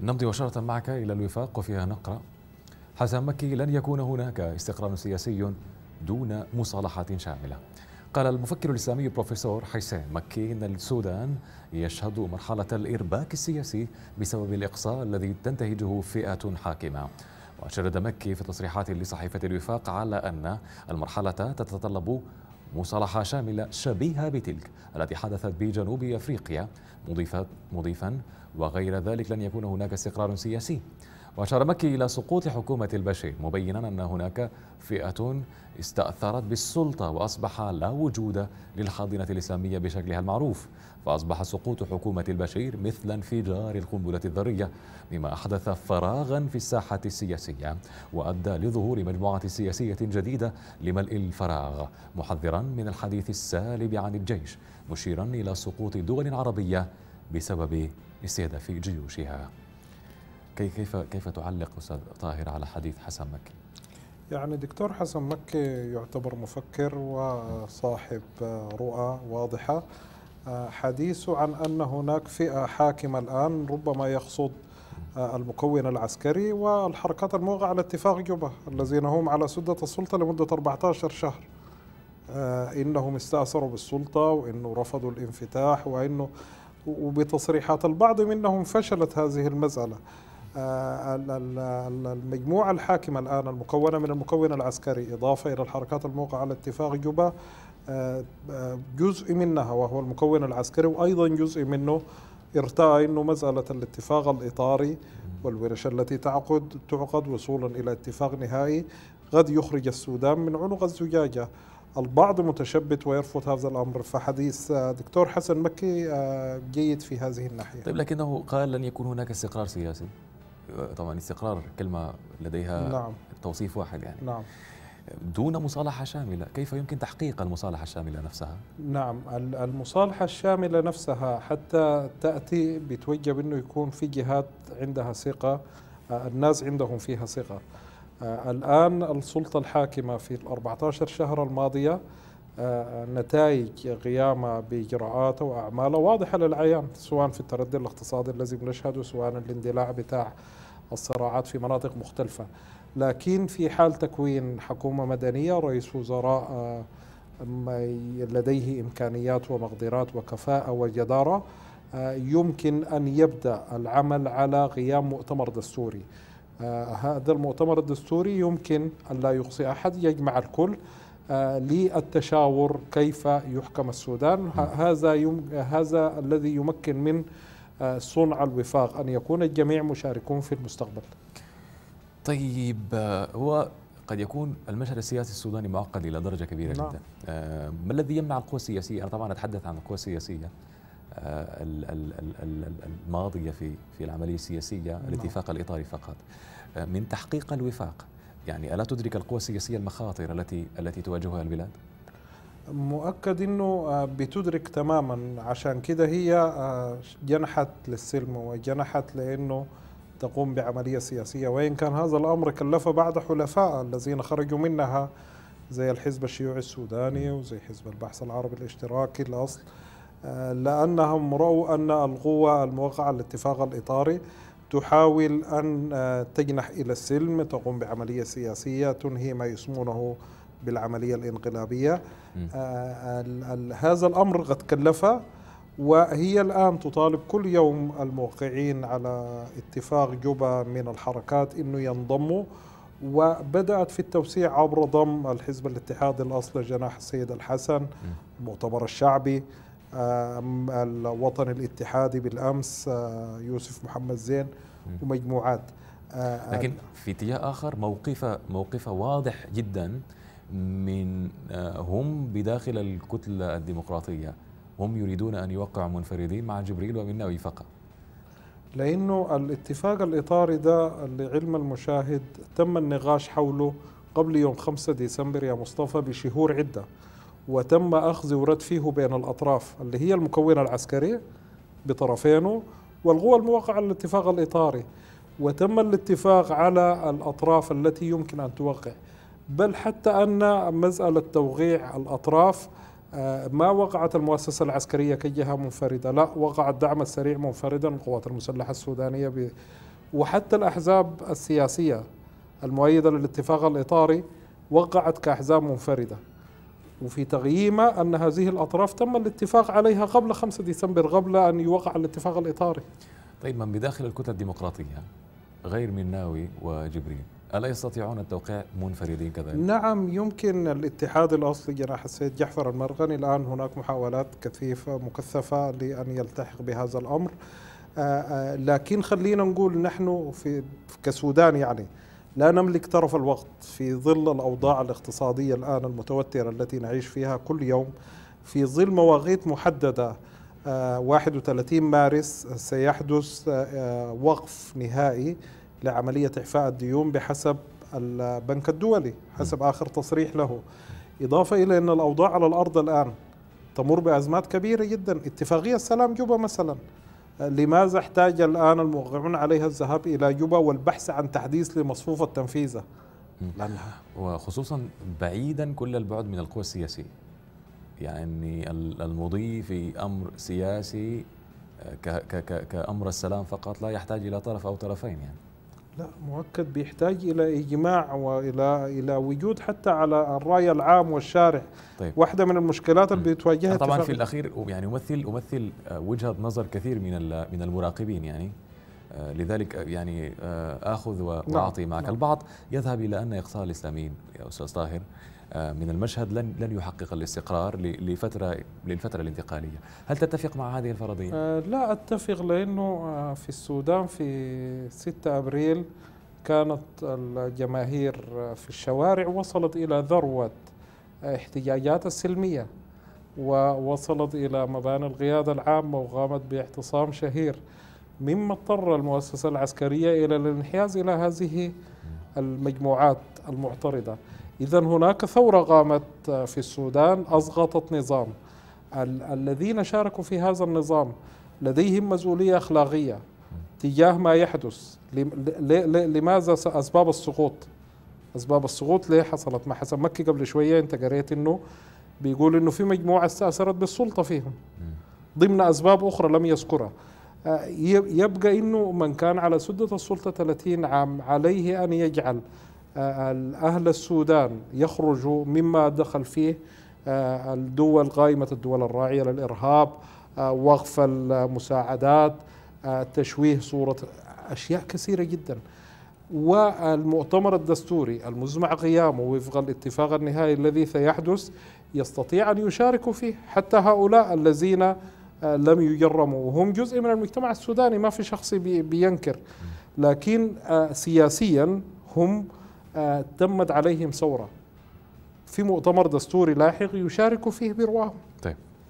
نمضي مباشرة معك إلى الوفاق وفيها نقرأ حسن مكي لن يكون هناك استقرار سياسي دون مصالحة شاملة قال المفكر الإسلامي البروفيسور حسين مكي إن السودان يشهد مرحلة الإرباك السياسي بسبب الإقصاء الذي تنتهجه فئة حاكمة وشرد مكي في تصريحات لصحيفة الوفاق على أن المرحلة تتطلب مصالحة شاملة شبيهة بتلك التي حدثت بجنوب أفريقيا مضيفا وغير ذلك لن يكون هناك استقرار سياسي وأشار مكي إلى سقوط حكومة البشير مبينا أن هناك فئة استأثرت بالسلطة وأصبح لا وجود للحاضنة الإسلامية بشكلها المعروف فأصبح سقوط حكومة البشير مثل انفجار القنبلة الذرية مما أحدث فراغا في الساحة السياسية وأدى لظهور مجموعة سياسية جديدة لملء الفراغ محذرا من الحديث السالب عن الجيش مشيرا إلى سقوط دول عربية بسبب السيادة في جيوشها كيف كيف تعلق أستاذ طاهر على حديث حسن مكي؟ يعني دكتور حسن مكي يعتبر مفكر وصاحب رؤى واضحة حديثه عن أن هناك فئة حاكمة الآن ربما يقصد المكون العسكري والحركات الموقعة على اتفاق جوبا الذين هم على سدة السلطة لمدة 14 شهر آه، إنهم استأثروا بالسلطة وإنه رفضوا الانفتاح وإنه وبتصريحات البعض منهم فشلت هذه المسألة آه، المجموعة الحاكمة الآن المكونة من المكون العسكري إضافة إلى الحركات الموقعة على اتفاق جوبا آه، آه، جزء منها وهو المكون العسكري وأيضا جزء منه ارتأى أنه مسألة الاتفاق الإطاري والورش التي تعقد تعقد وصولا إلى اتفاق نهائي قد يخرج السودان من عنق الزجاجة البعض متشبت ويرفض هذا الأمر فحديث آه، دكتور حسن مكي آه، جيد في هذه الناحية طيب لكنه قال لن يكون هناك استقرار سياسي آه، طبعا استقرار كلمة لديها نعم. توصيف واحد يعني نعم دون مصالحة شاملة كيف يمكن تحقيق المصالحة الشاملة نفسها؟ نعم المصالحة الشاملة نفسها حتى تأتي بتوجب أنه يكون في جهات عندها ثقة الناس عندهم فيها ثقة آه، الآن السلطة الحاكمة في ال 14 شهر الماضية آه، نتائج قيامها بإجراءاته وأعمالها واضحة للعيان سواء في التردي الاقتصادي الذي بنشهده سواء الاندلاع بتاع الصراعات في مناطق مختلفة لكن في حال تكوين حكومة مدنية رئيس وزراء آه، لديه إمكانيات ومقدرات وكفاءة وجدارة يمكن أن يبدأ العمل على قيام مؤتمر دستوري آه، هذا المؤتمر الدستوري يمكن أن لا يخصي أحد يجمع الكل آه، للتشاور كيف يحكم السودان نعم. هذا يم هذا الذي يمكن من آه، صنع الوفاق أن يكون الجميع مشاركون في المستقبل طيب هو قد يكون المشهد السياسي السوداني معقد إلى درجة كبيرة نعم. جدا ما الذي يمنع القوى السياسية أنا طبعا أتحدث عن القوى السياسية آه، الماضية في في العملية السياسية نعم. الاتفاق الإطاري فقط آه، من تحقيق الوفاق يعني ألا تدرك القوى السياسية المخاطر التي التي تواجهها البلاد؟ مؤكد انه آه، بتدرك تماما عشان كده هي جنحت للسلم وجنحت لانه تقوم بعمليه سياسيه وان كان هذا الامر كلف بعض حلفاء الذين خرجوا منها زي الحزب الشيوعي السوداني وزي حزب البحث العربي الاشتراكي الاصل لأنهم رأوا أن القوة الموقعة على الاتفاق الإطاري تحاول أن آه، تجنح إلى السلم تقوم بعملية سياسية تنهي ما يسمونه بالعملية الانقلابية آه، هذا الأمر قد كلف وهي الآن تطالب كل يوم الموقعين على اتفاق جوبا من الحركات أنه ينضموا وبدأت في التوسيع عبر ضم الحزب الاتحادي الأصلي جناح السيد الحسن المؤتمر الشعبي الوطن الاتحادي بالامس يوسف محمد زين ومجموعات لكن في اتجاه اخر موقفه موقفه واضح جدا من هم بداخل الكتله الديمقراطيه هم يريدون ان يوقعوا منفردين مع جبريل ومناوي فقط لانه الاتفاق الاطاري ده لعلم المشاهد تم النقاش حوله قبل يوم 5 ديسمبر يا مصطفى بشهور عده وتم أخذ ورد فيه بين الأطراف اللي هي المكونة العسكرية بطرفينه والقوى الموقعة الاتفاق الإطاري وتم الاتفاق على الأطراف التي يمكن أن توقع بل حتى أن مسألة توقيع الأطراف آه، ما وقعت المؤسسة العسكرية كجهة منفردة لا وقع الدعم السريع منفردا القوات المسلحة السودانية ب... وحتى الأحزاب السياسية المؤيدة للاتفاق الإطاري وقعت كأحزاب منفردة وفي تغييمه أن هذه الأطراف تم الاتفاق عليها قبل 5 ديسمبر قبل أن يوقع الاتفاق الإطاري طيب من بداخل الكتلة الديمقراطية غير مناوي وجبرين ألا يستطيعون التوقيع منفردين كذلك؟ نعم يمكن الاتحاد الأصلي جناح السيد جعفر المرغني الآن هناك محاولات كثيفة مكثفة لأن يلتحق بهذا الأمر آه، آه، لكن خلينا نقول نحن في كسودان يعني لا نملك طرف الوقت في ظل الأوضاع الاقتصادية الآن المتوترة التي نعيش فيها كل يوم في ظل مواقيت محددة 31 آه، مارس سيحدث آه، وقف نهائي لعملية إعفاء الديون بحسب البنك الدولي حسب آخر تصريح له إضافة إلى أن الأوضاع على الأرض الآن تمر بأزمات كبيرة جدا اتفاقية السلام جوبا مثلا لماذا احتاج الآن الموقعون عليها الذهاب إلى جوبا والبحث عن تحديث لمصفوفة تنفيذه لأنها وخصوصا بعيدا كل البعد من القوى السياسية يعني المضي في أمر سياسي آه، كأمر السلام فقط لا يحتاج إلى طرف أو طرفين يعني لا مؤكد بيحتاج الى اجماع والى الى وجود حتى على الراي العام والشارع طيب. واحده من المشكلات اللي بتواجهها طبعا في الاخير يعني امثل امثل آه، وجهه نظر كثير من من المراقبين يعني آه، لذلك آه، يعني اخذ نعم، واعطي معك نعم. البعض يذهب الى ان اقصاء الاسلاميين يا استاذ طاهر آه، من المشهد لن لن يحقق الاستقرار لفتره للفتره الانتقاليه، هل تتفق مع هذه الفرضيه؟ آه، لا اتفق لانه آه، في السودان في 6 ابريل كانت الجماهير في الشوارع وصلت الى ذروه احتجاجات السلميه ووصلت الى مباني القياده العامه وقامت باعتصام شهير مما اضطر المؤسسه العسكريه الى الانحياز الى هذه المجموعات المعترضه. إذا هناك ثورة قامت في السودان أسقطت نظام ال الذين شاركوا في هذا النظام لديهم مسؤولية أخلاقية تجاه ما يحدث لماذا أسباب السقوط أسباب السقوط ليه حصلت ما حسن مكي قبل شوية أنت قريت أنه بيقول أنه في مجموعة استأثرت بالسلطة فيهم ضمن أسباب أخرى لم يذكرها آه، يبقى أنه من كان على سدة السلطة 30 عام عليه أن يجعل آه، أهل السودان يخرجوا مما دخل فيه آه، الدول قائمة الدول الراعية للإرهاب آه، وقف المساعدات تشويه صورة أشياء كثيرة جدا والمؤتمر الدستوري المزمع قيامه وفق الاتفاق النهائي الذي سيحدث يستطيع أن يشاركوا فيه حتى هؤلاء الذين لم يجرموا وهم جزء من المجتمع السوداني ما في شخص بينكر لكن سياسيا هم آه، تمت عليهم ثورة في مؤتمر دستوري لاحق يشارك فيه برواهم